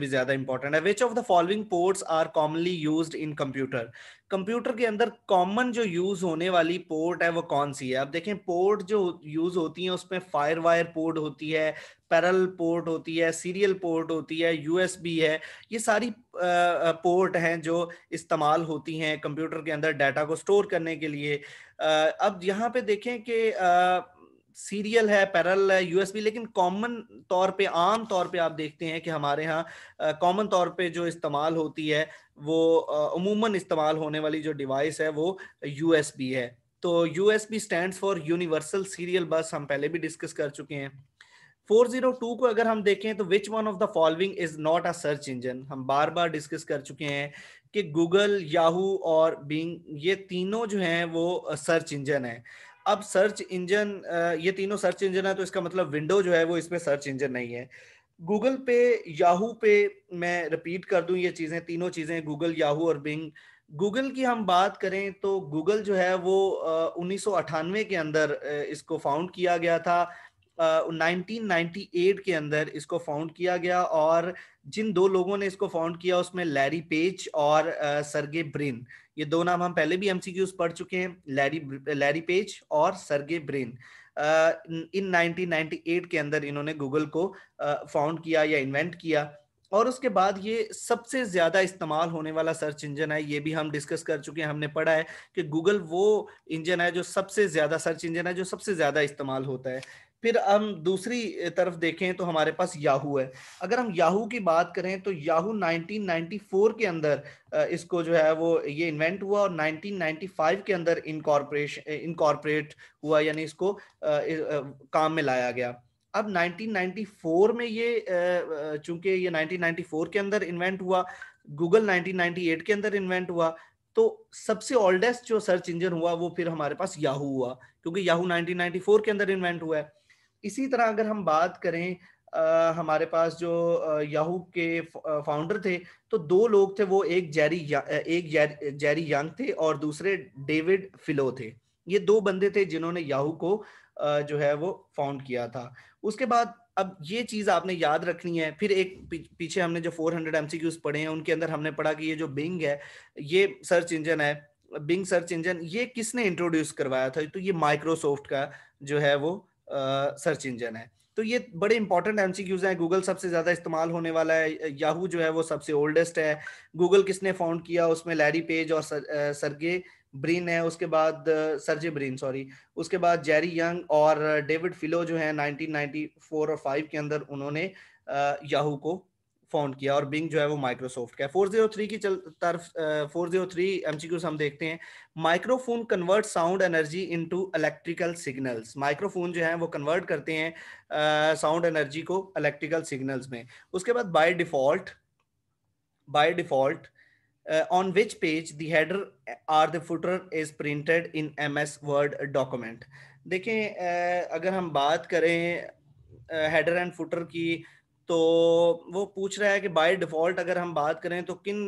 भी ज्यादा इंपॉर्टेंट है which of the following ports are commonly use in computer computer के अंदर कॉमन जो यूज होने वाली पोर्ट है वो कौन सी है आप देखें पोर्ट जो यूज होती है उसमें फायर वायर पोर्ट होती है पैरल पोर्ट होती है सीरियल पोर्ट होती है यूएसबी है ये सारी पोर्ट हैं जो इस्तेमाल होती हैं कंप्यूटर के अंदर डाटा को स्टोर करने के लिए अब यहाँ पे देखें कि सीरियल है पैरल है यूएसबी लेकिन कॉमन तौर पे आम तौर पे आप देखते हैं कि हमारे यहाँ कॉमन तौर पे जो इस्तेमाल होती है वो अमूमन इस्तेमाल होने वाली जो डिवाइस है वो यूएसबी है तो USB stand for universal serial bus हम पहले भी डिस्कस कर चुके हैं 402 को अगर हम देखें तो which one of the following is not a search engine हम बार बार डिस्कस कर चुके हैं कि गूगल याहू और बिंग ये तीनों जो हैं वो सर्च इंजन है अब सर्च इंजन ये तीनों सर्च इंजन है तो इसका मतलब विंडो जो है वो इसमें सर्च इंजन नहीं है गूगल पे याहू पे मैं रिपीट कर दूं ये चीजें तीनों चीजें गूगल याहू और बिंग गूगल की हम बात करें तो गूगल जो है वो उन्नीस के अंदर इसको फाउंड किया गया था Uh, 1998 के अंदर इसको फाउंड किया गया और जिन दो लोगों ने इसको फाउंड किया उसमें लैरी पेज और सरगे ब्रिन ये दो नाम हम पहले भी एमसीक्यूज पढ़ चुके हैं लैरी लैरी पेज और सरगे ब्रेन इन 1998 के अंदर इन्होंने गूगल को फाउंड किया या इन्वेंट किया और उसके बाद ये सबसे ज्यादा इस्तेमाल होने वाला सर्च इंजन है ये भी हम डिस्कस कर चुके हैं हमने पढ़ा है कि गूगल वो इंजन है जो सबसे ज्यादा सर्च इंजन है जो सबसे ज्यादा इस्तेमाल होता है फिर हम दूसरी तरफ देखें तो हमारे पास याहू है अगर हम याहू की बात करें तो याहू 1994 के अंदर इसको जो है वो ये इन्वेंट हुआ और 1995 के अंदर इनकॉर्पोरेशन इनकॉर्पोरेट हुआ यानी इसको काम में लाया गया अब 1994 में ये चूंकि ये 1994 के अंदर इन्वेंट हुआ गूगल 1998 के अंदर इन्वेंट हुआ तो सबसे ओल्डेस्ट जो सर्च इंजन हुआ वो फिर हमारे पास याहू हुआ क्योंकि याहू 1994 के अंदर इन्वेंट हुआ है इसी तरह अगर हम बात करें आ, हमारे पास जो याहू के फाउंडर थे तो दो लोग थे वो एक जेरी एक जेरी, यंग थे और दूसरे डेविड फिलो थे ये दो बंदे थे जिन्होंने याहू को आ, जो है वो फाउंड किया था उसके बाद अब ये चीज आपने याद रखनी है फिर एक पीछे हमने जो 400 हंड्रेड एमसीक्यूज पढ़े हैं उनके अंदर हमने पढ़ा कि ये जो बिंग है ये सर्च इंजन है बिंग सर्च इंजन ये किसने इंट्रोड्यूस करवाया था तो ये माइक्रोसॉफ्ट का जो है वो सर्च इंजन है तो ये बड़े इंपॉर्टेंट एमसीक्यूज हैं गूगल सबसे ज्यादा इस्तेमाल होने वाला है याहू जो है वो सबसे ओल्डेस्ट है गूगल किसने फाउंड किया उसमें लैरी पेज और सरगे ब्रीन है उसके बाद सरजे ब्रीन सॉरी उसके बाद जेरी यंग और डेविड फिलो जो है 1994 और 5 के अंदर उन्होंने याहू को फाउंड किया और बिंग जो है वो माइक्रोसॉफ्ट का फोर जीरो थ्री की चल तरफ फोर जीरो थ्री एमसीक्यूज हम देखते हैं microphone convert sound energy into electrical signals microphone जो है वो कन्वर्ट करते हैं साउंड uh, एनर्जी को इलेक्ट्रिकल सिग्नल्स में उसके बाद by default by default on which page the header or the footer is printed in ms word document देखें अगर हम बात करें हेडर एंड फुटर की तो वो पूछ रहा है कि बाय डिफॉल्ट अगर हम बात करें तो किन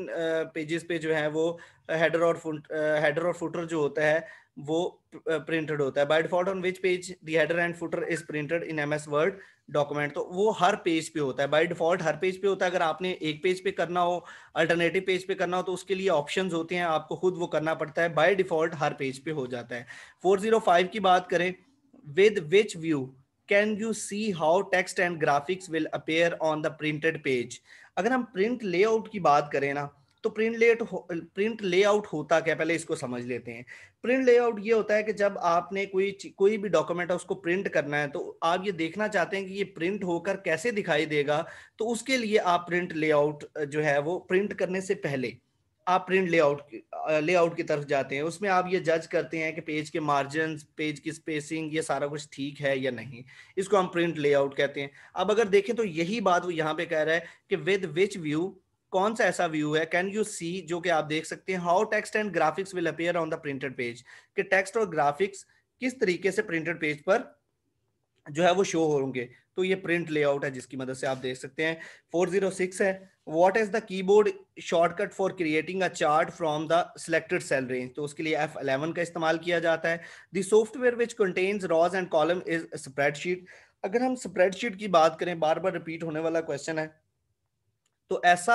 पेजेस पे जो है वो हेडर और फुट हेडर और फुटर जो होता है वो प्रिंटेड होता है by default on which page the header and footer is printed in M S word document तो वो हर पेज पे होता है बाय डिफॉल्ट हर पेज पे होता है अगर आपने एक पेज पे करना हो अल्टरनेटिव पेज पे करना हो तो उसके लिए ऑप्शंस होते हैं आपको खुद वो करना पड़ता है बाय डिफॉल्ट हर पेज पे हो जाता है 405 की बात करें with which view can you see how text and graphics will appear on the printed page अगर हम प्रिंट लेआउट की बात करें ना तो प्रिंट लेट प्रिंट लेआउट होता क्या पहले इसको समझ लेते हैं प्रिंट लेआउट ये होता है कि जब आपने कोई कोई भी डॉक्यूमेंट है उसको प्रिंट करना है तो आप ये देखना चाहते हैं कि ये प्रिंट होकर कैसे दिखाई देगा तो उसके लिए आप प्रिंट लेआउट जो है वो प्रिंट करने से पहले आप प्रिंट लेआउट लेआउट की तरफ जाते हैं उसमें आप ये जज करते हैं कि पेज के मार्जिन पेज की स्पेसिंग ये सारा कुछ ठीक है या नहीं इसको हम प्रिंट लेआउट कहते हैं अब अगर देखें तो यही बात वो यहाँ पे कह रहा है कि विद विच व्यू कौन सा ऐसा व्यू है कैन यू सी जो कि आप देख सकते हैं how text and graphics will appear on the printed page कि टेक्स्ट और ग्राफिक्स किस तरीके से प्रिंटेड पेज पर जो है वो शो होंगे तो ये प्रिंट लेआउट है जिसकी मदद से आप देख सकते हैं 406 है what is the keyboard shortcut for creating a chart from the selected cell range तो उसके लिए एफ अलेवन का इस्तेमाल किया जाता है the software which contains rows and column is spreadsheet अगर हम स्प्रेडशीट की बात करें बार बार रिपीट होने वाला क्वेश्चन है तो ऐसा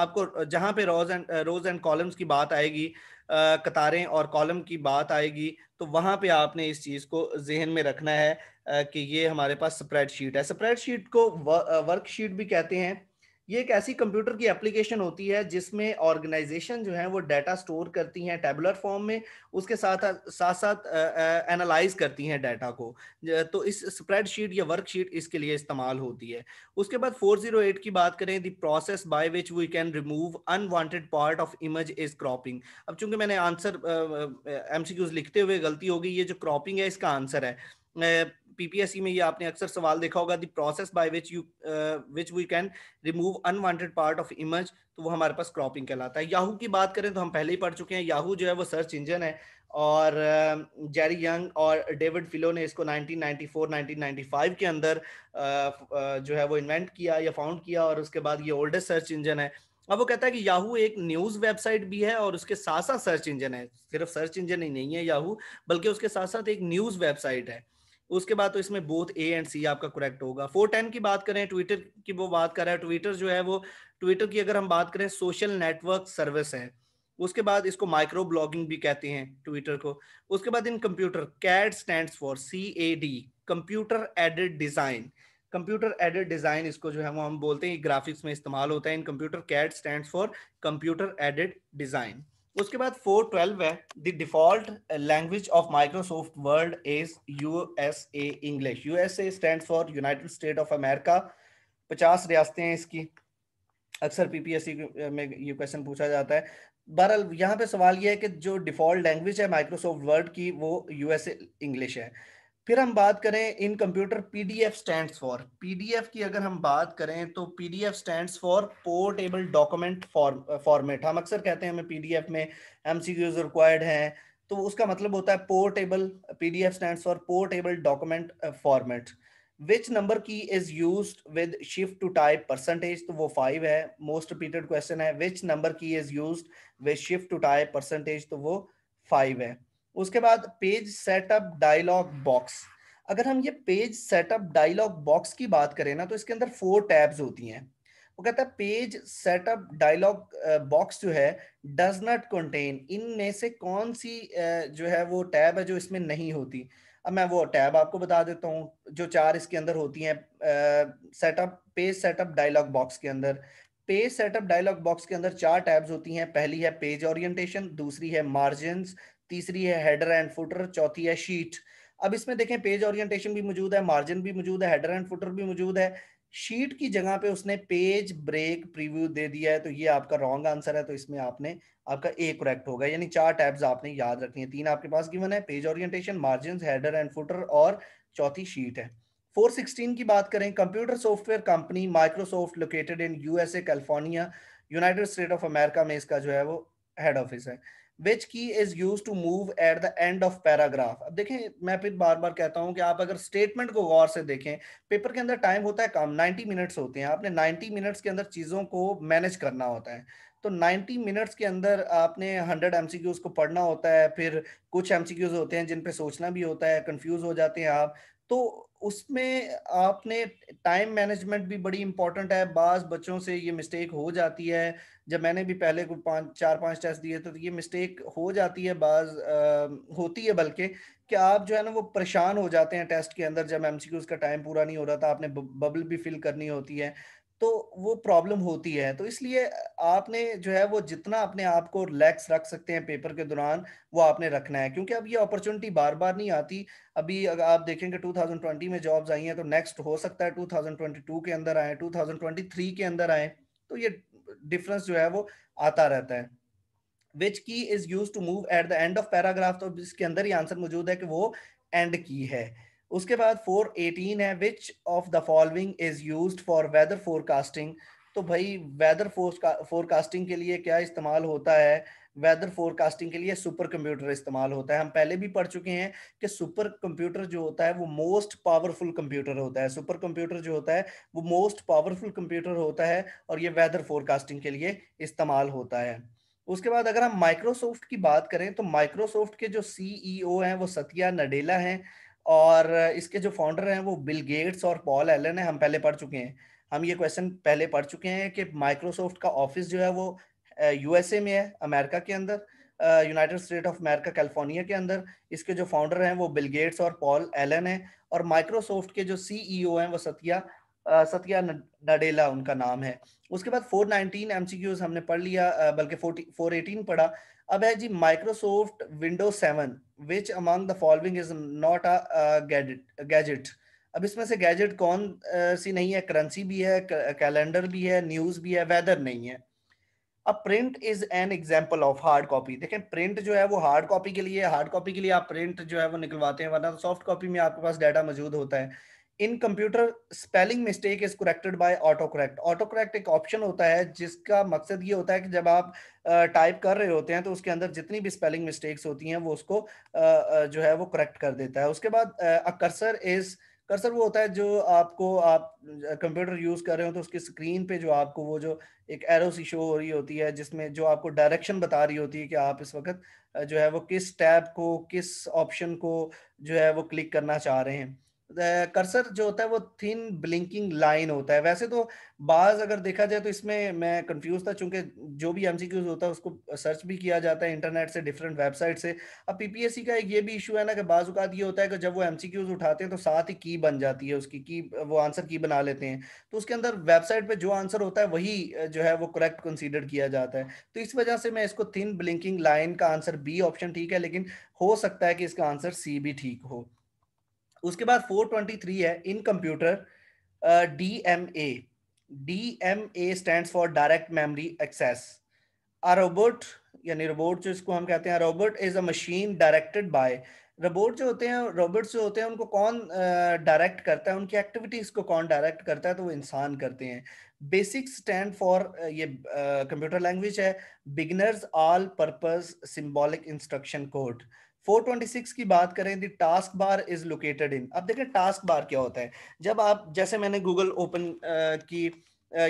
आपको जहां पे rows and rows and columns की बात आएगी कतारें और कॉलम की बात आएगी तो वहां पे आपने इस चीज़ को जहन में रखना है कि ये हमारे पास स्प्रेड शीट है स्प्रेड शीट को वर्कशीट भी कहते हैं ये एक ऐसी कंप्यूटर की एप्लीकेशन होती है जिसमें ऑर्गेनाइजेशन जो है वो डाटा स्टोर करती हैं टेबुलर फॉर्म में उसके साथ साथ साथ एनालाइज करती हैं डाटा को तो इस स्प्रेडशीट या वर्कशीट इसके लिए इस्तेमाल होती है उसके बाद 408 की बात करें the process by which we can remove unwanted part of image is cropping अब चूंकि मैंने आंसर एम लिखते हुए गलती हो गई ये जो क्रॉपिंग है इसका आंसर है पीपीएससी में ये आपने अक्सर सवाल देखा होगा the process by which you which we can remove unwanted part of image तो वो हमारे पास क्रॉपिंग कहलाता है याहू की बात करें तो हम पहले ही पढ़ चुके हैं याहू जो है वो सर्च इंजन है और जेरी uh, यंग और डेविड फिलो ने इसको 1994 1995 के अंदर uh, uh, जो है वो इन्वेंट किया या फाउंड किया और उसके बाद ये ओल्डेस्ट सर्च इंजन है अब वो कहता है कि याहू एक न्यूज वेबसाइट भी है और उसके साथ साथ सर्च इंजन है सिर्फ सर्च इंजन ही नहीं है याहू बल्कि उसके साथ साथ एक न्यूज वेबसाइट है उसके बाद तो इसमें बोथ ए एंड सी आपका करेक्ट होगा फोर टेन की बात करें ट्विटर की वो बात कर रहा है ट्विटर जो है वो ट्विटर की अगर हम बात करें सोशल नेटवर्क सर्विस है उसके बाद इसको माइक्रो ब्लॉगिंग भी कहते हैं ट्विटर को उसके बाद in computer CAD stand for C A D computer aided design computer aided design इसको जो है वो हम बोलते हैं ग्राफिक्स में इस्तेमाल होता है in computer CAD stand for computer aided design उसके बाद 412 है the default language of Microsoft world is USA English USA stand for United State of America पचास रियासतें हैं इसकी अक्सर पीपीएससी uh, में ये क्वेश्चन पूछा जाता है बहरहाल यहाँ पे सवाल ये है कि जो डिफॉल्ट लैंग्वेज है माइक्रोसॉफ्ट वर्ल्ड की वो यूएसए इंग्लिश है फिर हम बात करें in computer PDF stands for PDF की अगर हम बात करें तो PDF stands for portable document format हम अक्सर कहते हैं हमें पीडीएफ में एमसीक्यूज रिक्वायर्ड हैं तो उसका मतलब होता है portable PDF stands for portable document format which number key is use with shift to type percentage तो वो फाइव है मोस्ट रिपीटेड क्वेश्चन है which number key is use with shift to type percentage तो वो five है उसके बाद page setup dialog box अगर हम ये पेज सेटअप डायलॉग बॉक्स की बात करें ना तो इसके अंदर फोर टैब्स होती हैं वो कहता है पेज सेटअप डायलॉग बॉक्स जो है डज नॉट कंटेन इनमें से कौन सी जो है वो टैब है जो इसमें नहीं होती अब मैं वो टैब आपको बता देता हूँ जो चार इसके अंदर होती हैं setup page setup dialog box के अंदर पेज सेटअप डायलॉग बॉक्स के अंदर चार टैब्स होती हैं पहली है पेज ओरिएंटेशन दूसरी है मार्जिन तीसरी है हेडर एंड फुटर चौथी है शीट अब इसमें देखें पेज ओरिएंटेशन भी मौजूद है मार्जिन भी मौजूद है हेडर एंड फुटर भी मौजूद है शीट की जगह पे उसने पेज ब्रेक प्रीव्यू दे दिया है तो ये आपका रॉन्ग आंसर है तो इसमें आपने आपका ए करेक्ट होगा यानी चार टैब्स आपने याद रखनी है तीन आपके पास गिवन है page orientation margin header and footer और चौथी शीट है 416 की बात करें computer software company Microsoft located in USA California United State of America में इसका जो है वो हेड ऑफिस है which key is use to move at the end of paragraph अब देखें मैं फिर बार बार कहता हूं कि आप अगर स्टेटमेंट को गौर से देखें पेपर के अंदर टाइम होता है कम 90 मिनट्स होते हैं आपने 90 मिनट्स के अंदर चीज़ों को मैनेज करना होता है तो 90 मिनट्स के अंदर आपने 100 एमसीक्यूज को पढ़ना होता है फिर कुछ एमसीक्यूज होते हैं जिन पे सोचना भी होता है कंफ्यूज हो जाते हैं आप तो उसमें आपने टाइम मैनेजमेंट भी बड़ी इंपॉर्टेंट है बाज बच्चों से ये मिस्टेक हो जाती है जब मैंने भी पहले कुछ पाँच चार पांच टेस्ट दिए तो ये मिस्टेक हो जाती है बाज आ, होती है बल्कि कि आप जो है ना वो परेशान हो जाते हैं टेस्ट के अंदर जब एम का टाइम पूरा नहीं हो रहा था तो आपने बबल भी फिल करनी होती है तो वो प्रॉब्लम होती है तो इसलिए आपने जो है वो जितना अपने आप को रिलैक्स रख सकते हैं पेपर के दौरान वो आपने रखना है क्योंकि अब ये अपॉर्चुनिटी बार बार नहीं आती अभी अगर आप देखेंगे 2020 में जॉब्स आई हैं तो नेक्स्ट हो सकता है 2022 के अंदर आए 2023 के अंदर आए तो ये डिफरेंस जो है वो आता रहता है which key is use to move at the end of paragraph तो इसके अंदर ही आंसर मौजूद है कि वो एंड की है उसके बाद 418 है which of the following is use for weather forecasting तो भाई वेदर फोरकास्टिंग के लिए क्या इस्तेमाल होता है वेदर फोरकास्टिंग के लिए सुपर कंप्यूटर इस्तेमाल होता है हम पहले भी पढ़ चुके हैं कि सुपर कंप्यूटर जो होता है वो मोस्ट पावरफुल कंप्यूटर होता है सुपर कंप्यूटर जो होता है वो मोस्ट पावरफुल कंप्यूटर होता है और ये वेदर फोरकास्टिंग के लिए इस्तेमाल होता है उसके बाद अगर हम माइक्रोसॉफ्ट की बात करें तो माइक्रोसॉफ्ट के जो सीईओ e हैं वो सत्या नडेला हैं और इसके जो फाउंडर हैं वो बिल गेट्स और पॉल एलन है हम पहले पढ़ चुके हैं हम ये क्वेश्चन पहले पढ़ चुके हैं कि माइक्रोसॉफ्ट का ऑफिस जो है वो यूएसए में है अमेरिका के अंदर United State of America California के अंदर इसके जो फाउंडर हैं वो बिल गेट्स और पॉल एलन है और माइक्रोसॉफ्ट के जो सीईओ e हैं वो सत्या सत्या नडेला उनका नाम है उसके बाद 419 एमसीक्यूज हमने पढ़ लिया बल्कि फोर 418 पढ़ा अब है जी Microsoft window seven which among the following is not a gadget gadget अब इसमें से गैजेट कौन सी नहीं है करेंसी भी है कैलेंडर भी है न्यूज भी है वेदर नहीं है अब print is an example of hard copy देखें प्रिंट जो है वो हार्ड कॉपी के लिए हार्ड कॉपी के लिए आप प्रिंट जो है वो निकलवाते हैं वरना सॉफ्ट तो कॉपी में आपके पास डाटा मौजूद होता है in computer spelling mistake is corrected by auto correct auto correct एक ऑप्शन होता है जिसका मकसद ये होता है कि जब आप टाइप uh, कर रहे होते हैं तो उसके अंदर जितनी भी स्पेलिंग मिस्टेक्स होती हैं वो उसको uh, जो है वो करेक्ट कर देता है उसके बाद अकर्सर इज कर्सर वो होता है जो आपको आप कंप्यूटर यूज कर रहे हो तो उसकी स्क्रीन पे जो आपको वो जो एक एरो सी शो हो रही होती है जिसमें जो आपको डायरेक्शन बता रही होती है कि आप इस वक्त जो है वो किस टैब को किस ऑप्शन को जो है वो क्लिक करना चाह रहे हैं कर्सर जो होता है वो थिन ब्लिंकिंग लाइन होता है वैसे तो बाज अगर देखा जाए तो इसमें मैं कंफ्यूज था चूंकि जो भी एमसीक्यूज होता है उसको सर्च भी किया जाता है इंटरनेट से डिफरेंट वेबसाइट से अब पीपीएससी का एक ये भी इशू है ना कि बाज़ात ये होता है कि जब वो एम उठाते हैं तो साथ ही की बन जाती है उसकी की वो आंसर की बना लेते हैं तो उसके अंदर वेबसाइट पर जो आंसर होता है वही जो है वो करेक्ट कंसिडर किया जाता है तो इस वजह से मैं इसको थिन ब्लिंकिंग लाइन का आंसर बी ऑप्शन ठीक है लेकिन हो सकता है कि इसका आंसर सी भी ठीक हो उसके बाद 423 है in computer D M A D M A stand for direct memory access a robot यानी रोबोट जो इसको हम कहते हैं robot is a machine directed by robot जो होते हैं रोबोट जो होते हैं उनको कौन डायरेक्ट uh, करता है उनकी एक्टिविटीज को कौन डायरेक्ट करता है तो वो इंसान करते हैं बेसिक स्टैंड फॉर ये कंप्यूटर uh, लैंग्वेज है beginners all purpose symbolic instruction code 426 की बात करें the task bar is located in अब देखें टास्क बार क्या होता है जब आप जैसे मैंने गूगल ओपन की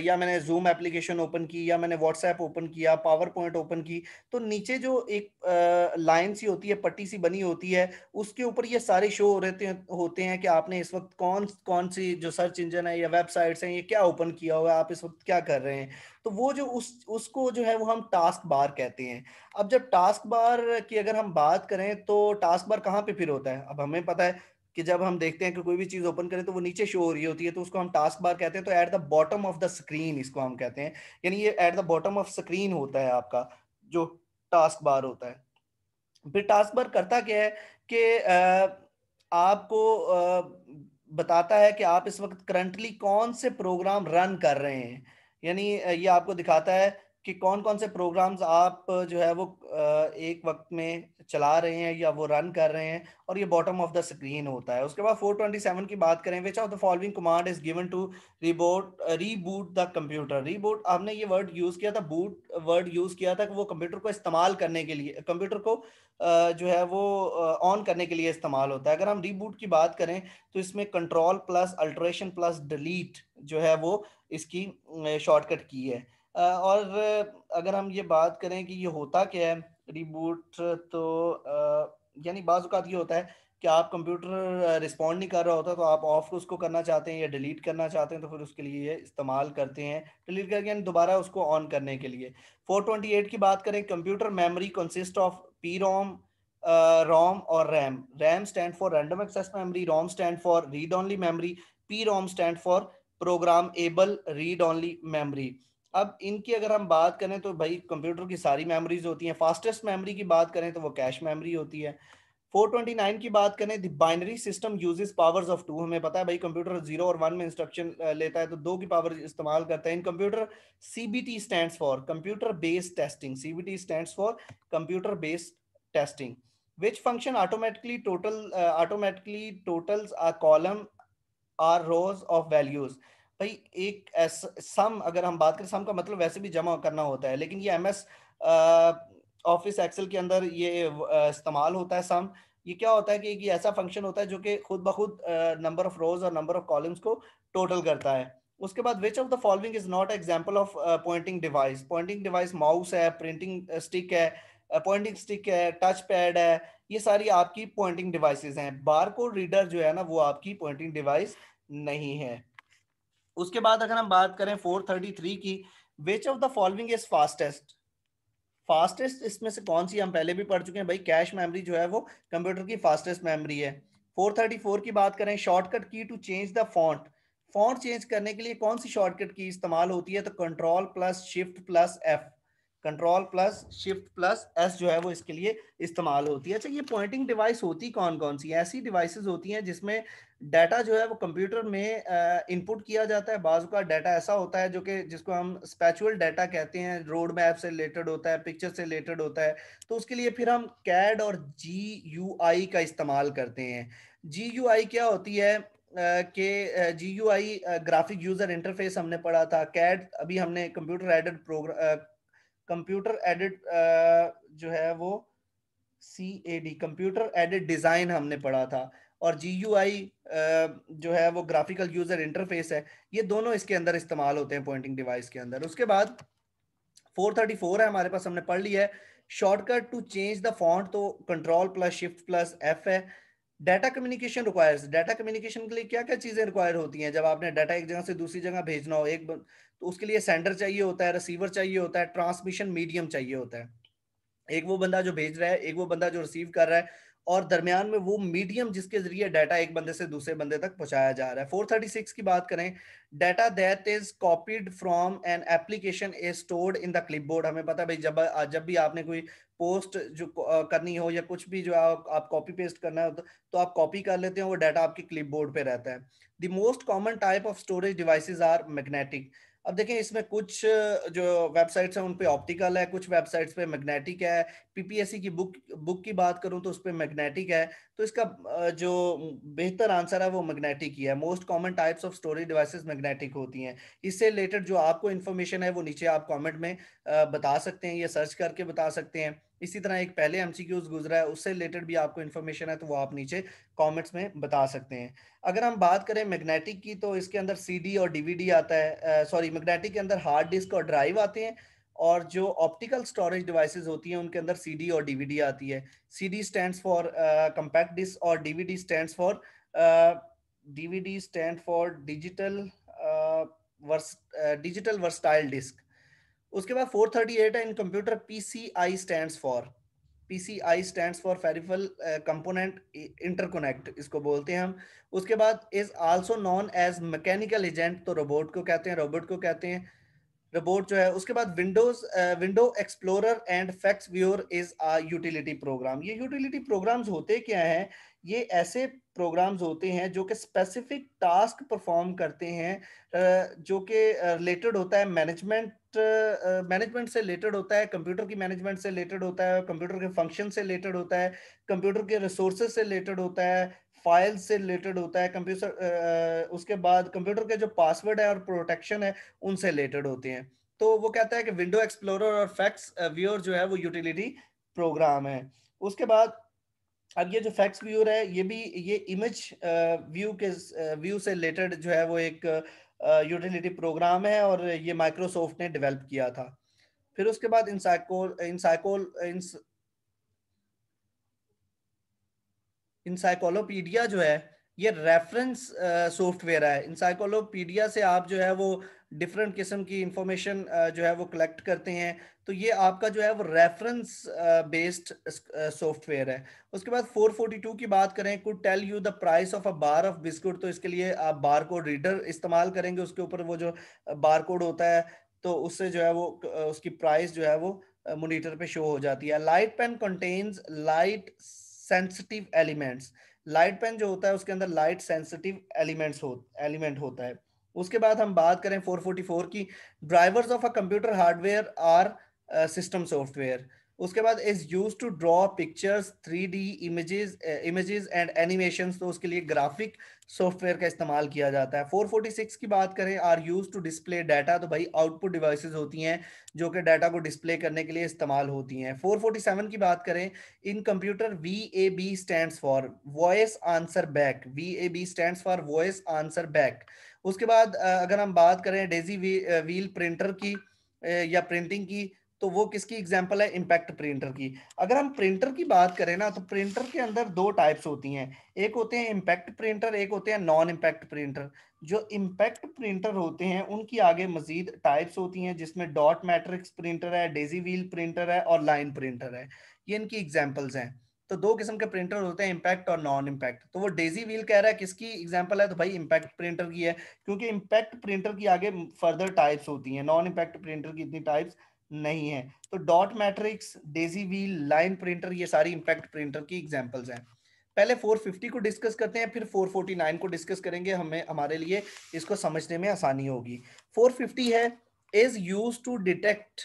या मैंने जूम एप्लीकेशन ओपन की या मैंने व्हाट्सएप ओपन किया पावर पॉइंट ओपन की तो नीचे जो एक लाइन सी होती है पट्टी सी बनी होती है उसके ऊपर ये सारे शो रहते होते हैं कि आपने इस वक्त कौन कौन सी जो सर्च इंजन है या वेबसाइट्स हैं ये क्या ओपन किया हुआ है आप इस वक्त क्या कर रहे हैं तो वो जो उस उसको जो है वो हम टास्क बार कहते हैं अब जब टास्क बार की अगर हम बात करें तो टास्क बार कहाँ पे फिर होता है अब हमें पता है कि जब हम देखते हैं कि कोई भी चीज ओपन करें तो वो नीचे शो हो रही होती है तो उसको हम टास्क बार कहते हैं तो at the bottom of the screen इसको हम कहते हैं यानी ये at the bottom of screen होता है आपका जो टास्क बार होता है फिर टास्क बार करता क्या है कि आपको बताता है कि आप इस वक्त करंटली कौन से प्रोग्राम रन कर रहे हैं यानी ये आपको दिखाता है कि कौन कौन से प्रोग्राम्स आप जो है वो एक वक्त में चला रहे हैं या वो रन कर रहे हैं और ये बॉटम ऑफ द स्क्रीन होता है उसके बाद 427 की बात करें which of the following command is given to reboot reboot the computer reboot आपने ये वर्ड यूज़ किया था बूट वर्ड यूज़ किया था कि वो कंप्यूटर को इस्तेमाल करने के लिए कंप्यूटर को जो है वो ऑन करने के लिए इस्तेमाल होता है अगर हम रीबूट की बात करें तो इसमें control plus alteration plus delete जो है वो इसकी शॉर्टकट की है और अगर हम ये बात करें कि ये होता क्या है रिबूट तो यानी बाज़ात ये होता है कि आप कंप्यूटर रिस्पॉन्ड नहीं कर रहा होता तो आप ऑफ उसको करना चाहते हैं या डिलीट करना चाहते हैं तो फिर उसके लिए ये इस्तेमाल करते हैं डिलीट करके यानी दोबारा उसको ऑन करने के लिए 428 की बात करें computer memory consist of P ROM ROM और RAM RAM stand for random access memory ROM stand for read only memory P ROM stand for programmable read only memory अब इनकी अगर हम बात करें तो भाई कंप्यूटर की सारी मेमोरीज होती हैं फास्टेस्ट मेमोरी की बात करें तो वो कैश मेमोरी होती है 429 की बात करें the binary system uses powers of two हमें पता है भाई कंप्यूटर जीरो और वन में इंस्ट्रक्शन लेता है तो दो की पावर इस्तेमाल करता है in computer CBT stand for computer based testing CBT stand for computer based testing which function automatically total automatically totals or column or rows of values भाई एक सम अगर हम बात करें सम का मतलब वैसे भी जमा करना होता है लेकिन ये एम एस ऑफिस एक्सेल के अंदर ये इस्तेमाल होता है सम ये क्या होता है कि एक ऐसा फंक्शन होता है जो कि खुद ब खुद नंबर ऑफ रोज और नंबर ऑफ कॉलम्स को टोटल करता है उसके बाद which of the following is not example of pointing device pointing device mouse है प्रिंटिंग स्टिक है पॉइंटिंग स्टिक है टच पैड है ये सारी आपकी पॉइंटिंग डिवाइसेस हैं बार को रीडर जो है ना वो आपकी पॉइंटिंग डिवाइस नहीं है उसके बाद अगर हम बात करें 433 की which of the following is fastest fastest इसमें से कौन सी हम पहले भी पढ़ चुके हैं भाई कैश मेमोरी जो है वो कंप्यूटर की फास्टेस्ट मेमोरी है 434 की बात करें शॉर्टकट की to change the font font change करने के लिए कौन सी शॉर्टकट की इस्तेमाल होती है तो control plus shift plus F control plus shift plus S जो है वो इसके लिए इस्तेमाल होती है अच्छा ये पॉइंटिंग डिवाइस होती कौन कौन सी ऐसी डिवाइसेस होती हैं जिसमें डाटा जो है वो कंप्यूटर में इनपुट किया जाता है बाजू का डाटा ऐसा होता है जो कि जिसको हम स्पैचुअल डाटा कहते हैं रोड मैप से रिलेटेड होता है पिक्चर से रिलेटेड होता है तो उसके लिए फिर हम कैड और जी यू आई का इस्तेमाल करते हैं जी यू आई क्या होती है के G U I graphic user interface हमने पढ़ा था कैड अभी हमने computer aided program computer edit uh, जो है वो C A D computer edit design हमने पढ़ा था और जी यू आई जो है वो ग्राफिकल यूजर इंटरफेस है ये दोनों इसके अंदर इस्तेमाल होते हैं पॉइंटिंग डिवाइस के अंदर उसके बाद 434 है हमारे पास हमने पढ़ लिया है shortcut to change the font तो control plus shift plus F है data communication requires data communication के लिए क्या क्या चीज़ें रिक्वायर होती हैं जब आपने डाटा एक जगह से दूसरी जगह भेजना हो एक तो उसके लिए सेंडर चाहिए होता है रिसीवर चाहिए होता है ट्रांसमिशन मीडियम चाहिए होता है एक वो बंदा जो भेज रहा है एक वो बंदा जो रिसीव कर रहा है और दरमियान में वो मीडियम जिसके जरिए डाटा एक बंदे से दूसरे बंदे तक पहुंचाया जा रहा है 436 की बात करें data that is copied from an application is stored in the clipboard हमें पता भाई जब जब भी आपने कोई पोस्ट जो करनी हो या कुछ भी जो आप, आप कॉपी पेस्ट करना हो तो आप कॉपी कर लेते हैं वो डाटा आपके क्लिप पे रहता है the most common type of storage devices are magnetic अब देखें इसमें कुछ जो वेबसाइट्स हैं उन पे ऑप्टिकल है कुछ वेबसाइट्स पे मैग्नेटिक है पीपीएससी की बुक बुक की बात करूं तो उस पर मैग्नेटिक है तो इसका जो बेहतर आंसर है वो मैग्नेटिक ही है most common types of storage devices magnetic होती हैं इससे रिलेटेड जो आपको इन्फॉर्मेशन है वो नीचे आप कॉमेंट में बता सकते हैं या सर्च करके बता सकते हैं इसी तरह एक पहले एम गुजरा है उससे रिलेटेड भी आपको इन्फॉर्मेशन है तो वो आप नीचे कमेंट्स में बता सकते हैं अगर हम बात करें मैग्नेटिक की तो इसके अंदर सीडी और डीवीडी आता है सॉरी मैग्नेटिक के अंदर हार्ड डिस्क और ड्राइव आते हैं और जो ऑप्टिकल स्टोरेज डिवाइसेस होती हैं उनके अंदर सीडी और डीवीडी आती है CD stands for compact disc और DVD stands for DVD stand for digital digital versatile disc उसके बाद 438 है in computer PCI stand for PCI stand for peripheral component interconnect इसको बोलते हैं हम उसके बाद is also known as mechanical agent तो रोबोट को कहते हैं रोबोट को कहते हैं रोबोट जो है उसके बाद Windows window explorer and fax viewer is a utility program ये यूटिलिटी प्रोग्राम्स होते क्या हैं ये ऐसे प्रोग्राम्स होते हैं जो कि स्पेसिफिक टास्क परफॉर्म करते हैं जो कि रिलेटेड होता है मैनेजमेंट मैनेजमेंट से रिलेटेड होता है कंप्यूटर की मैनेजमेंट से रिलेटेड होता है कंप्यूटर के फंक्शन से रिलेटेड होता है कंप्यूटर के रिसोर्सेज से रिलेटेड होता है फाइल से रिलेटेड होता है कंप्यूटर उसके बाद कंप्यूटर के जो पासवर्ड है और प्रोटेक्शन है उनसे रिलेटेड होते हैं तो वो कहता है कि विंडो एक्सप्लोरर और फैक्स व्यूअर जो है वो यूटिलिटी प्रोग्राम है उसके बाद अब ये जो फैक्स व्यूअर है ये भी ये इमेज व्यू के व्यू से रिलेटेड जो है वो एक यूटिलिटी प्रोग्राम है और ये माइक्रोसॉफ्ट ने डेवलप किया था फिर उसके बाद इंसाइकोल इंसाइकोल इंसाइकोलोपीडिया जो है ये रेफरेंस सॉफ्टवेयर है इंसाइकोलोपीडिया से आप जो है वो डिफरेंट किस्म की इंफॉर्मेशन जो है वो कलेक्ट करते हैं तो ये आपका जो है वो रेफरेंस बेस्ड सॉफ्टवेयर है उसके बाद 442 की बात करें could tell you the price of a bar of biscuit तो इसके लिए आप बार कोड रीडर इस्तेमाल करेंगे उसके ऊपर वो जो बार uh, कोड होता है तो उससे जो है वो uh, उसकी प्राइस जो है वो मोनिटर uh, पे शो हो जाती है light pen contains light sensitive elements light pen जो होता है उसके अंदर लाइट सेंसिटिव एलिमेंट्स हो एलिमेंट होता है उसके बाद हम बात करें 444 की drivers of a computer hardware or system software उसके बाद is use to draw pictures three D images images and animation तो उसके लिए ग्राफिक सॉफ्टवेयर का इस्तेमाल किया जाता है 446 की बात करें are use to display data तो भाई आउटपुट डिवाइसेस होती हैं जो कि डाटा को डिस्प्ले करने के लिए इस्तेमाल होती हैं 447 की बात करें in computer V A B stand for voice answer back V A B stand for voice answer back उसके बाद अगर हम बात करें डेजी वी, व्हील प्रिंटर की या प्रिंटिंग की तो वो किसकी एग्जाम्पल है इम्पैक्ट प्रिंटर की अगर हम प्रिंटर की बात करें ना तो प्रिंटर के अंदर दो टाइप्स होती हैं एक होते हैं इम्पैक्ट प्रिंटर एक होते हैं नॉन इम्पैक्ट प्रिंटर जो इम्पैक्ट प्रिंटर होते हैं उनकी आगे मजीद टाइप्स होती हैं जिसमें डॉट मैट्रिक्स प्रिंटर है डेजी व्हील प्रिंटर है और लाइन प्रिंटर है ये इनकी एग्जाम्पल्स हैं तो दो किस्म के प्रिंटर होते हैं इम्पैक्ट और नॉन इम्पैक्ट तो वो डेजी व्हील कह रहा है किसकी एग्जाम्पल है तो भाई इम्पैक्ट प्रिंटर की है क्योंकि इम्पैक्ट प्रिंटर की आगे फर्दर टाइप्स होती हैं नॉन इम्पैक्ट प्रिंटर की इतनी टाइप्स नहीं है तो dot matrix daisy wheel line printer ये सारी इंपैक्ट प्रिंटर की एग्जाम्पल्स हैं पहले 450 को डिस्कस करते हैं फिर 449 को डिस्कस करेंगे हमें हमारे लिए इसको समझने में आसानी होगी 450 है is use to detect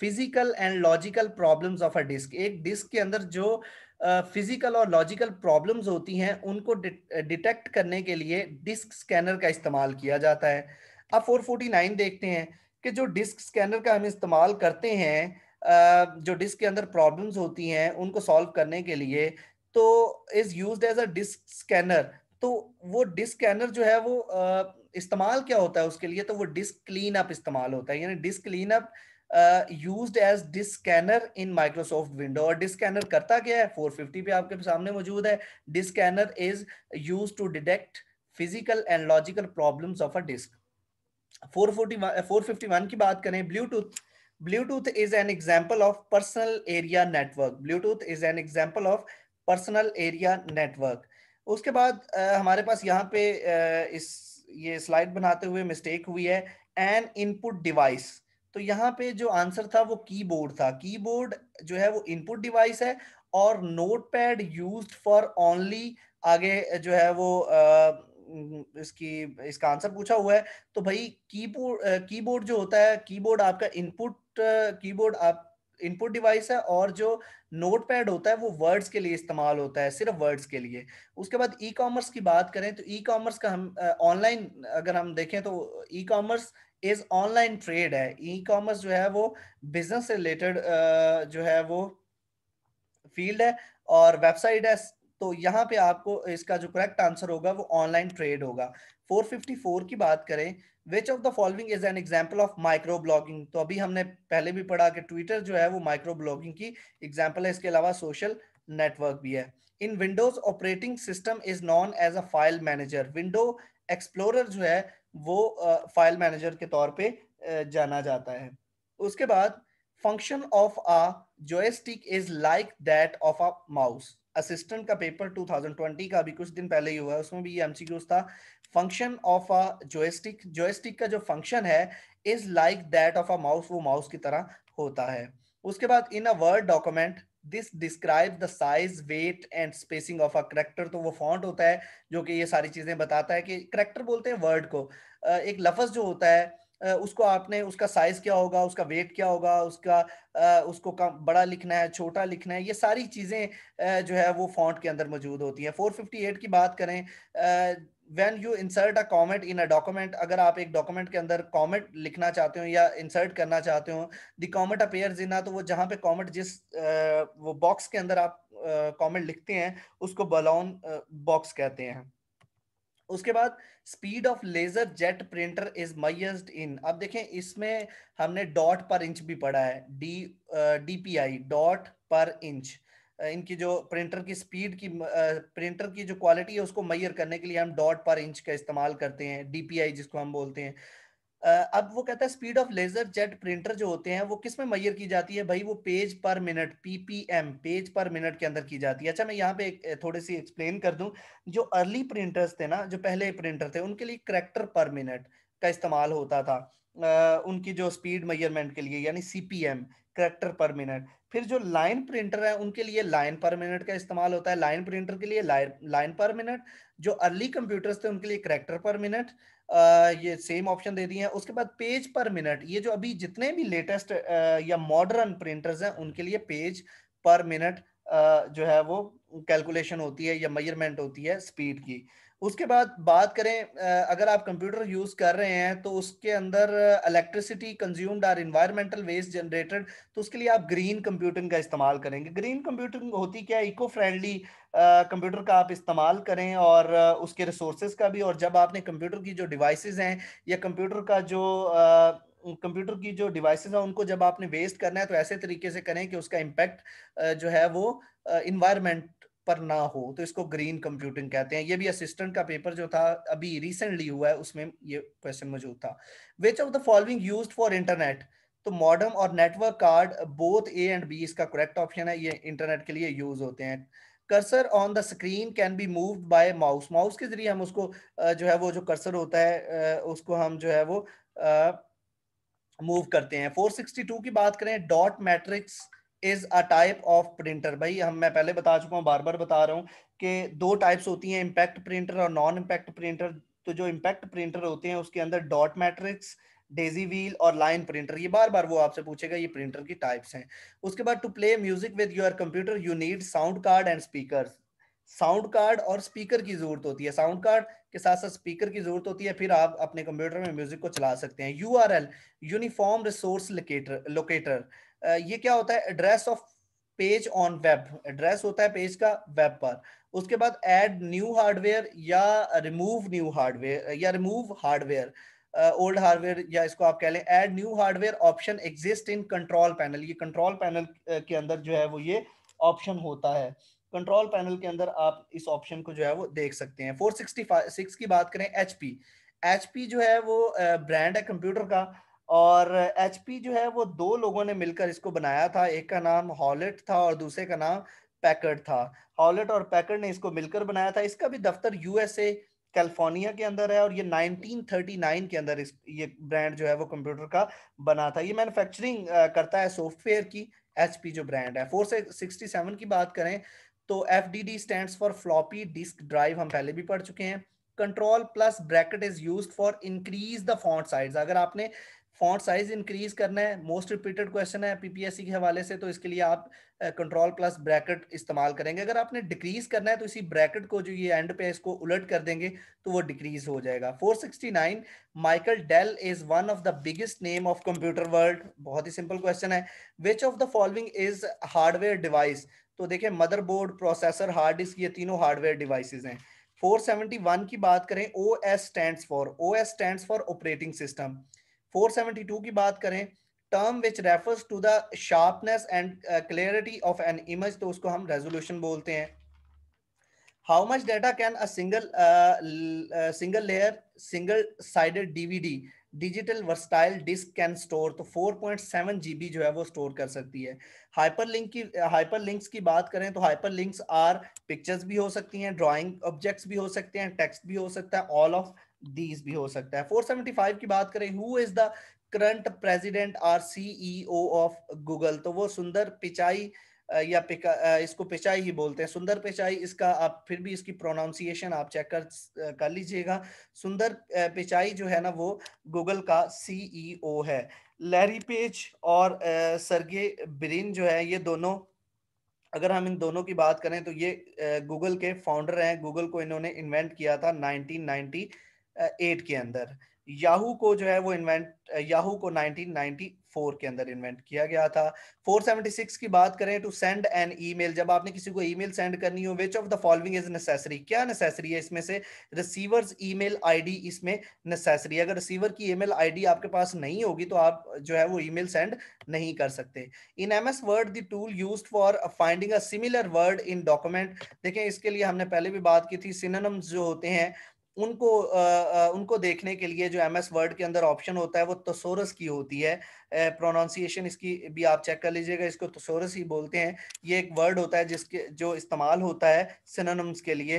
physical and logical problems of a disk एक डिस्क के अंदर जो फिजिकल और लॉजिकल प्रॉब्लम्स होती हैं उनको डिटेक्ट करने के लिए डिस्क स्कैनर का इस्तेमाल किया जाता है अब 449 देखते हैं कि जो डिस्क स्कैनर का हम इस्तेमाल करते हैं जो डिस्क के अंदर प्रॉब्लम्स होती हैं उनको सॉल्व करने के लिए तो is use as a disk scanner तो वो डिस्क स्कैनर जो है वो इस्तेमाल क्या होता है उसके लिए तो वो डिस्क क्लीन अप इस्तेमाल होता है यानी disk clean up use as disk scanner in Microsoft window और डिस्क स्कैनर करता क्या है फिफ्टी पे आपके सामने मौजूद है disk scanner is use to detect physical and logical problems of a disk 441 451 की बात करें Bluetooth Bluetooth is an example of personal area network Bluetooth is an example of personal area network उसके बाद आ, हमारे पास यहाँ पे आ, इस ये स्लाइड बनाते हुए मिस्टेक हुई है एन इनपुट डिवाइस तो यहाँ पे जो आंसर था वो कीबोर्ड था कीबोर्ड जो है वो इनपुट डिवाइस है और नोटपैड यूज्ड फॉर ओनली आगे जो है वो आ, हम्म, इसकी इसका आंसर पूछा हुआ है तो भाई कीबोर्ड कीबोर्ड जो होता है कीबोर्ड आपका इनपुट कीबोर्ड आप इनपुट डिवाइस है और जो नोट पैड होता है वो वर्ड्स के लिए इस्तेमाल होता है सिर्फ वर्ड्स के लिए उसके बाद ई कॉमर्स की बात करें तो ई कॉमर्स का हम ऑनलाइन अगर हम देखें तो e commerce is online trade है ई कॉमर्स जो है वो बिजनेस रिलेटेड जो है वो फील्ड है और वेबसाइट है तो यहाँ पे आपको इसका जो करेक्ट आंसर होगा वो ऑनलाइन ट्रेड होगा 454 की बात करें which of the following is an example of micro blogging तो अभी हमने पहले भी पढ़ा कि ट्विटर जो है वो माइक्रो ब्लॉगिंग की एग्जाम्पल है इसके अलावा सोशल नेटवर्क भी है in Windows operating system is known as a file manager window explorer जो है वो फाइल uh, मैनेजर के तौर पे uh, जाना जाता है उसके बाद function of a joystick is like that of a mouse assistant का पेपर 2020 का अभी कुछ दिन पहले ही हुआ है उसमें भी ये एमसीक्यूज था फंक्शन ऑफ अ जोएस्टिक जोएस्टिक का जो फंक्शन है is like that of a mouse वो माउस की तरह होता है उसके बाद in a word document this describe the size weight and spacing of a character तो वो फॉन्ट होता है जो कि ये सारी चीजें बताता है कि करेक्टर बोलते हैं वर्ड को एक लफज जो होता है उसको आपने उसका साइज क्या होगा उसका वेट क्या होगा उसका उसको कम बड़ा लिखना है छोटा लिखना है ये सारी चीज़ें जो है वो फॉन्ट के अंदर मौजूद होती है 458 की बात करें when you insert a comment in a document अगर आप एक डॉक्यूमेंट के अंदर कॉमेंट लिखना चाहते हो या इंसर्ट करना चाहते हो द कॉमेंट अपेयर्स इन तो वो जहाँ पे कॉमेंट जिस वो बॉक्स के अंदर आप कॉमेंट लिखते हैं उसको बलॉन बॉक्स कहते हैं उसके बाद speed of laser jet printer is measured in अब देखें इसमें हमने डॉट पर इंच भी पढ़ा है D DPI dot per inch इनकी जो प्रिंटर की स्पीड की प्रिंटर की जो क्वालिटी है उसको मैयर करने के लिए हम डॉट पर इंच का इस्तेमाल करते हैं डीपीआई जिसको हम बोलते हैं अब वो कहता है speed of laser jet printer जो होते हैं वो किस में मैयर की जाती है भाई वो page per minute PPM page per minute के अंदर की जाती है अच्छा मैं यहाँ पे थोड़ी सी एक्सप्लेन कर दूं जो अर्ली प्रिंटर्स थे ना जो पहले प्रिंटर थे उनके लिए करेक्टर पर मिनट का इस्तेमाल होता था उनकी जो स्पीड मैयरमेंट के लिए यानी C P M character per minute फिर जो लाइन प्रिंटर है उनके लिए लाइन पर मिनट का इस्तेमाल होता है लाइन प्रिंटर के लिए लाइन पर मिनट जो अर्ली कंप्यूटर्स थे उनके लिए करेक्टर पर मिनट ये सेम ऑप्शन दे दिए हैं उसके बाद पेज पर मिनट ये जो अभी जितने भी लेटेस्ट या मॉडर्न प्रिंटर्स हैं उनके लिए पेज पर मिनट जो है वो कैलकुलेशन होती है या मेजरमेंट होती है स्पीड की उसके बाद बात करें अगर आप कंप्यूटर यूज कर रहे हैं तो उसके अंदर इलेक्ट्रिसिटी कंज्यूम्ड और इन्वायरमेंटल वेस्ट जनरेटेड तो उसके लिए आप ग्रीन कंप्यूटिंग का इस्तेमाल करेंगे ग्रीन कंप्यूटिंग होती क्या है इको फ्रेंडली कंप्यूटर का आप इस्तेमाल करें और उसके रिसोर्सेज का भी और जब आपने कंप्यूटर की जो डिवाइसेस हैं या कंप्यूटर का जो कंप्यूटर की जो डिवाइसेस हैं उनको जब आपने वेस्ट करना है तो ऐसे तरीके से करें कि उसका इम्पैक्ट जो है वो इन्वायरमेंट पर ना हो तो इसको ग्रीन कंप्यूटिंग कहते हैं ये भी असिस्टेंट का पेपर जो था अभी रिसेंटली हुआ है उसमें ये क्वेश्चन मौजूद था which of the following use for internet तो मॉडर्म और network card both A and B इसका करेक्ट ऑप्शन है ये इंटरनेट के लिए यूज होते हैं cursor on the screen can be moved by mouse mouse के जरिए हम उसको जो है वो जो कर्सर होता है उसको हम जो है वो मूव करते हैं 462 की बात करें dot matrix is a type of printer भाई हम मैं पहले बता चुका हूँ बार बार बता रहा हूँ कि दो टाइप्स होती हैं इम्पैक्ट प्रिंटर और नॉन इम्पैक्ट प्रिंटर तो जो इम्पैक्ट प्रिंटर होते हैं उसके अंदर डॉट मैट्रिक्स डेजी व्हील और लाइन प्रिंटर ये बार बार वो आपसे पूछेगा ये प्रिंटर की टाइप्स हैं उसके बाद to play music with your computer you need sound card and speaker sound card और स्पीकर की जरूरत होती है साउंड कार्ड के साथ साथ स्पीकर की जरूरत होती है फिर आप अपने कंप्यूटर में म्यूजिक को चला सकते हैं U R L uniform resource locator locator ये क्या होता है address of page on web address होता है पेज का वेब पर उसके बाद एड न्यू हार्डवेयर या रिमूव न्यू हार्डवेयर या रिमूव हार्डवेयर ओल्ड हार्डवेयर या इसको आप कह लें add new hardware option exist in control panel ये कंट्रोल पैनल के अंदर जो है वो ये ऑप्शन होता है कंट्रोल पैनल के अंदर आप इस ऑप्शन को जो है वो देख सकते हैं फोर की बात करें एच पी जो है वो ब्रांड है कंप्यूटर का और एच जो है वो दो लोगों ने मिलकर इसको बनाया था एक का नाम हॉलेट था और दूसरे का नाम पैकर्ड था हॉलेट और पैकर्ड ने इसको मिलकर बनाया था इसका भी दफ्तर यूएसए कैलिफोर्निया के अंदर है और ये 1939 के अंदर इस ये ब्रांड जो है वो कंप्यूटर का बना था ये मैन्युफैक्चरिंग करता है सॉफ्टवेयर की एचपी जो ब्रांड है फोर की बात करें तो F D D stand for floppy disk drive हम पहले भी पढ़ चुके हैं control plus bracket is use for increase the font size अगर आपने फॉन्ट साइज इंक्रीज करना है मोस्ट रिपीटेड क्वेश्चन है पीपीएससी के हवाले से तो इसके लिए आप कंट्रोल प्लस ब्रैकेट इस्तेमाल करेंगे अगर आपने डिक्रीज करना है तो इसी ब्रैकेट को जो ये एंड पे इसको उलट कर देंगे तो वो डिक्रीज हो जाएगा 469 Michael Dell is one of the biggest name of computer world बहुत ही सिंपल क्वेश्चन है which of the following is hardware device तो देखिये मदरबोर्ड प्रोसेसर हार्ड डिस्क ये तीनों हार्डवेयर डिवाइसेस हैं 471 की बात करें O S stand for O S stand for operating system 472 की बात करें term which refers to the sharpness and clarity of an image तो उसको हम रेजोल्यूशन बोलते हैं how much data can a single single layer single sided DVD digital versatile disc can store तो 4.7 GB जो है वो स्टोर कर सकती है हाइपर लिंक की हाइपर uh, लिंक्स की बात करें तो हाइपर लिंक्स आर पिक्चर्स भी हो सकती हैं ड्राइंग ऑब्जेक्ट्स भी हो सकते हैं टेक्स्ट भी हो सकता है ऑल ऑफ दीज भी हो सकता है 475 की बात करें who is the current president or CEO of Google तो वो सुंदर पिचाई या इसको पिचाई ही बोलते हैं सुंदर पिचाई इसका आप फिर भी इसकी प्रोनाउंसिएशन आप चेक कर कर लीजिएगा सुंदर पिचाई जो है ना वो गूगल का सीईओ e है लैरी पेज और सरगे ब्रिन जो है ये दोनों अगर हम इन दोनों की बात करें तो ये गूगल के फाउंडर हैं गूगल को इन्होंने इन्वेंट किया था 1990 एट के अंदर याहू को जो है वो इन्वेंट याहू को 1994 के अंदर इन्वेंट किया गया था 476 की बात करें टू सेंड एन ईमेल जब आपने किसी को ईमेल सेंड करनी हो which of the following is necessary क्या नेसेसरी है इसमें से रिसीवर्स ईमेल आईडी इसमें नेसेसरी अगर रिसीवर की ईमेल आईडी आपके पास नहीं होगी तो आप जो है वो ईमेल सेंड नहीं कर सकते in M S Word the tool use for finding a similar word in document देखें इसके लिए हमने पहले भी बात की थी सिनोनम्स जो होते हैं उनको आ, उनको देखने के लिए जो एम एस वर्ड के अंदर ऑप्शन होता है वो तसोरस की होती है प्रोनाउंसिएशन इसकी भी आप चेक कर लीजिएगा इसको तसोरस ही बोलते हैं ये एक वर्ड होता है जिसके जो इस्तेमाल होता है सिनोनिम्स के लिए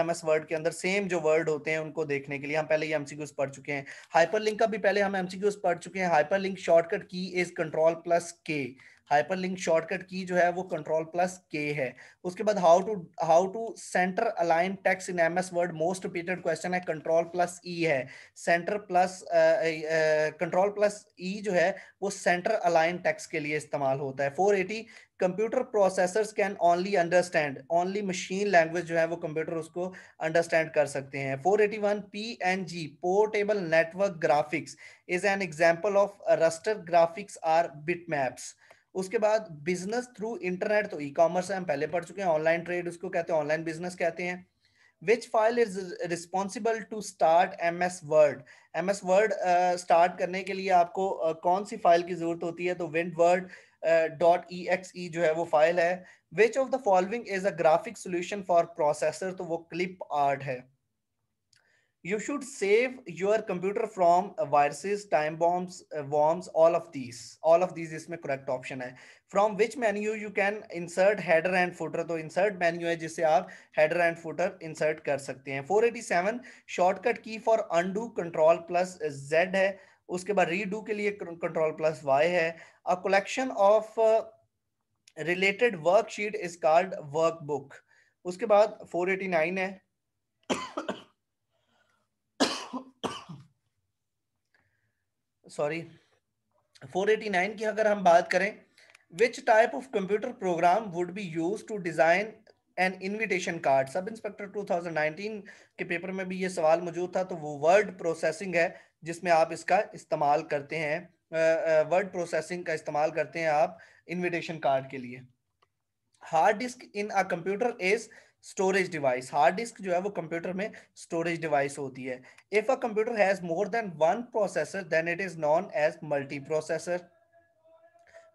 एम एस वर्ड के अंदर सेम जो वर्ड होते हैं उनको देखने के लिए हम पहले सी एमसीक्यूज पढ़ चुके हैं हाइपर लिंक का भी पहले हम एमसीक्यूज पढ़ चुके हैं hyper link shortcut key is control plus K hyperlink shortcut key जो है वो कंट्रोल प्लस के है उसके बाद how to how to center align text in MS Word most repeated question है कंट्रोल प्लस ई है center plus control plus E जो है वो सेंटर अलाइन टेक्स्ट के लिए इस्तेमाल होता है 480 computer processors can only understand only machine language जो है वो कंप्यूटर उसको अंडरस्टैंड कर सकते हैं 481 G portable network graphics is an example of raster graphics or bit maps उसके बाद बिजनेस थ्रू इंटरनेट तो ई कॉमर्स हम पहले पढ़ चुके हैं ऑनलाइन ट्रेड उसको कहते हैं ऑनलाइन बिजनेस कहते हैं which file is responsible to start M S Word M S Word start करने के लिए आपको uh, कौन सी फाइल की जरूरत होती है तो win word dot E X E जो है वो फाइल है which of the following is a graphic solution for processor तो वो क्लिप आर्ट है you should save your computer from viruses time bombs worms all of these all of these इसमें correct option hai from which menu you can insert header and footer to insert menu hai jisse aap header and footer insert kar sakte hain 487 shortcut key for undo control plus z hai uske baad redo ke liye control plus y hai a collection of uh, related worksheet is called workbook uske baad 489 hai sorry 489 की अगर हम बात करें which type of computer program would be use to design an invitation card sub inspector 2019 के paper में भी ये सवाल मौजूद था तो वो वर्ड प्रोसेसिंग है जिसमें आप इसका इस्तेमाल करते हैं वर्ड प्रोसेसिंग का इस्तेमाल करते हैं आप इनविटेशन कार्ड के लिए hard disk in a computer is storage device hard disk जो है वो कंप्यूटर में स्टोरेज डिवाइस होती है if a computer has more than one processor then it is known as multi processor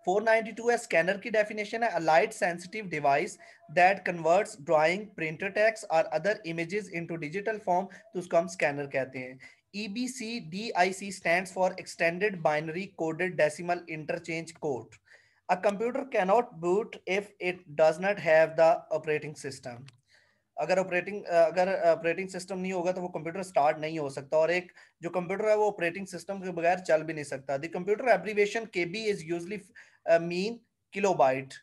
492 है स्कैनर की डेफिनेशन है a light sensitive device that converts drawing printer text और other images into digital form तो उसको हम scanner कहते हैं EBC DIC stands for extended binary coded Decimal interchange code a computer cannot boot if it does not have the operating system अगर operating अगर operating system नहीं होगा तो वो कंप्यूटर स्टार्ट नहीं हो सकता और एक जो कंप्यूटर है वो ऑपरेटिंग सिस्टम के बगैर चल भी नहीं सकता the computer abbreviation K B is usually mean kilobyte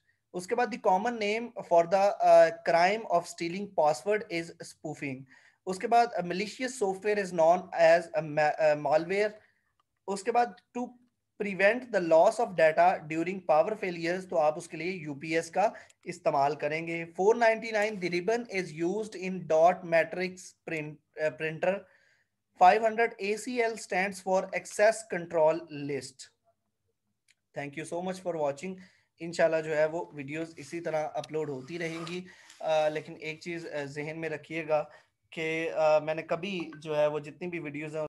उसके बाद the common name for the crime of stealing password is spoofing उसके बाद malicious software is known as malware उसके बाद to prevent the loss of data during power failures तो आप उसके लिए यूपीएस का इस्तेमाल करेंगे 499 the ribbon is used in dot matrix print printer 500 ACL stands for access control list thank you so much for watching इनशाला जो है वो वीडियोस इसी तरह अपलोड होती रहेंगी आ, uh, लेकिन एक चीज़ uh, जहन में रखिएगा कि uh, मैंने कभी जो है वो जितनी भी वीडियोस हैं